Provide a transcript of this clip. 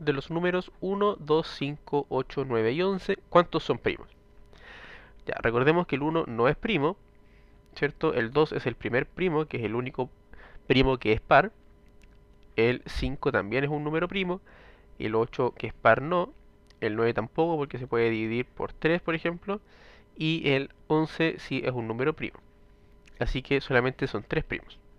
de los números 1, 2, 5, 8, 9 y 11, ¿cuántos son primos? Ya, recordemos que el 1 no es primo, ¿cierto? El 2 es el primer primo, que es el único primo que es par. El 5 también es un número primo. El 8 que es par no. El 9 tampoco porque se puede dividir por 3, por ejemplo. Y el 11 sí es un número primo. Así que solamente son 3 primos.